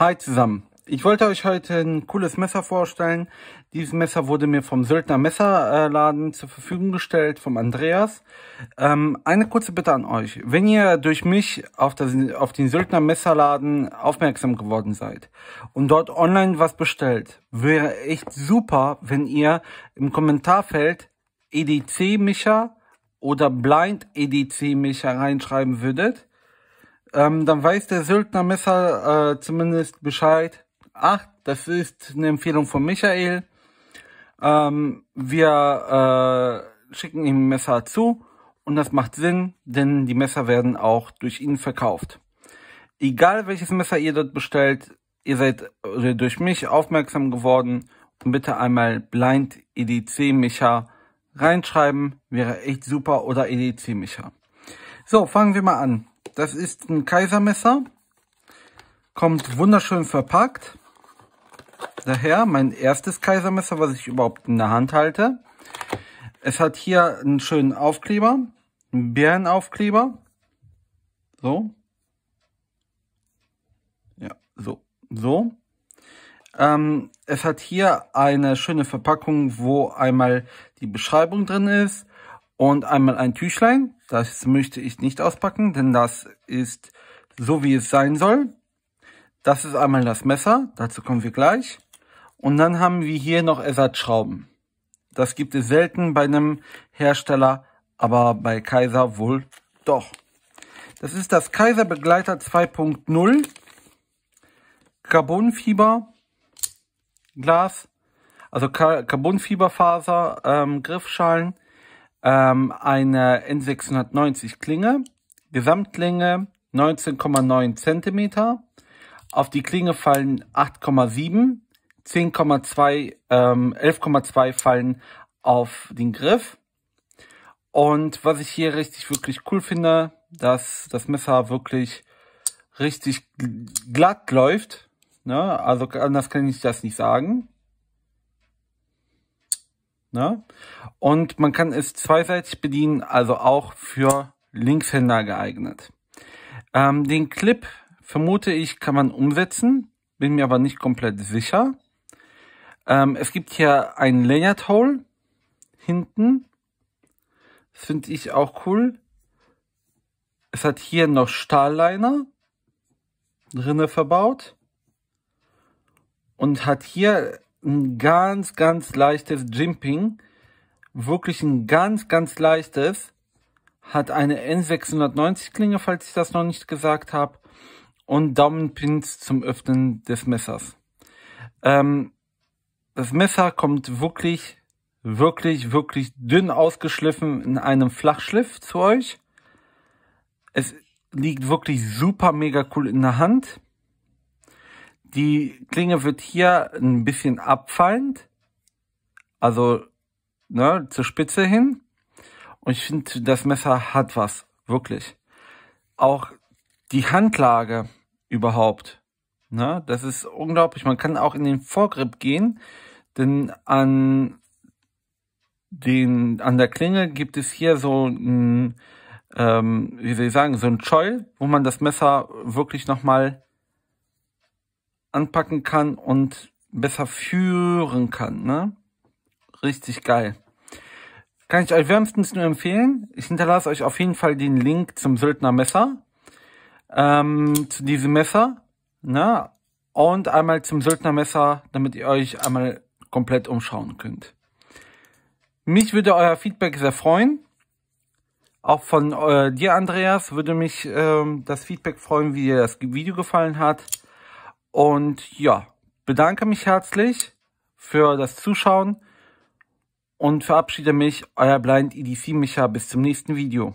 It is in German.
Hi zusammen. Ich wollte euch heute ein cooles Messer vorstellen. Dieses Messer wurde mir vom Söldner Messerladen zur Verfügung gestellt, vom Andreas. Ähm, eine kurze Bitte an euch. Wenn ihr durch mich auf, das, auf den Söldner Messerladen aufmerksam geworden seid und dort online was bestellt, wäre echt super, wenn ihr im Kommentarfeld EDC Micha oder Blind EDC Micha reinschreiben würdet ähm, dann weiß der Söldner Messer äh, zumindest Bescheid. Ach, das ist eine Empfehlung von Michael. Ähm, wir äh, schicken ihm Messer zu und das macht Sinn, denn die Messer werden auch durch ihn verkauft. Egal welches Messer ihr dort bestellt, ihr seid durch mich aufmerksam geworden und bitte einmal Blind EDC Micha reinschreiben, wäre echt super oder EDC Micha. So, fangen wir mal an. Das ist ein Kaisermesser. Kommt wunderschön verpackt. Daher mein erstes Kaisermesser, was ich überhaupt in der Hand halte. Es hat hier einen schönen Aufkleber. Einen Bärenaufkleber. So. Ja, so. So. Ähm, es hat hier eine schöne Verpackung, wo einmal die Beschreibung drin ist, und einmal ein Tüchlein. Das möchte ich nicht auspacken, denn das ist so, wie es sein soll. Das ist einmal das Messer, dazu kommen wir gleich. Und dann haben wir hier noch Ersatzschrauben. Das gibt es selten bei einem Hersteller, aber bei Kaiser wohl doch. Das ist das Kaiser Begleiter 2.0 Carbonfieber Glas, also Carbonfiberfaser ähm, Griffschalen ähm, eine N690 Klinge, Gesamtlänge 19,9 Zentimeter. Auf die Klinge fallen 8,7, 10,2, ähm, 11,2 fallen auf den Griff. Und was ich hier richtig wirklich cool finde, dass das Messer wirklich richtig glatt läuft. Ne? Also anders kann ich das nicht sagen. Ne? Und man kann es zweiseitig bedienen, also auch für Linkshänder geeignet. Ähm, den Clip vermute ich, kann man umsetzen, bin mir aber nicht komplett sicher. Ähm, es gibt hier ein Layered Hole hinten. Das finde ich auch cool. Es hat hier noch Stahlliner drinne verbaut und hat hier ein ganz, ganz leichtes Jimping, wirklich ein ganz, ganz leichtes, hat eine N690 Klinge, falls ich das noch nicht gesagt habe, und Daumenpins zum Öffnen des Messers. Ähm, das Messer kommt wirklich, wirklich, wirklich dünn ausgeschliffen in einem Flachschliff zu euch. Es liegt wirklich super mega cool in der Hand. Die Klinge wird hier ein bisschen abfallend, also ne, zur Spitze hin. Und ich finde, das Messer hat was, wirklich. Auch die Handlage überhaupt, ne, das ist unglaublich. Man kann auch in den Vorgrip gehen, denn an, den, an der Klinge gibt es hier so ein, ähm, wie soll ich sagen, so ein Scholl, wo man das Messer wirklich nochmal anpacken kann und besser führen kann. Ne? Richtig geil. Kann ich euch wärmstens nur empfehlen. Ich hinterlasse euch auf jeden Fall den Link zum Söldner Messer. Ähm, zu diesem Messer. Ne? Und einmal zum Söldner Messer, damit ihr euch einmal komplett umschauen könnt. Mich würde euer Feedback sehr freuen. Auch von äh, dir, Andreas, würde mich ähm, das Feedback freuen, wie dir das Video gefallen hat. Und ja, bedanke mich herzlich für das Zuschauen und verabschiede mich, euer Blind EDC Micha. Bis zum nächsten Video.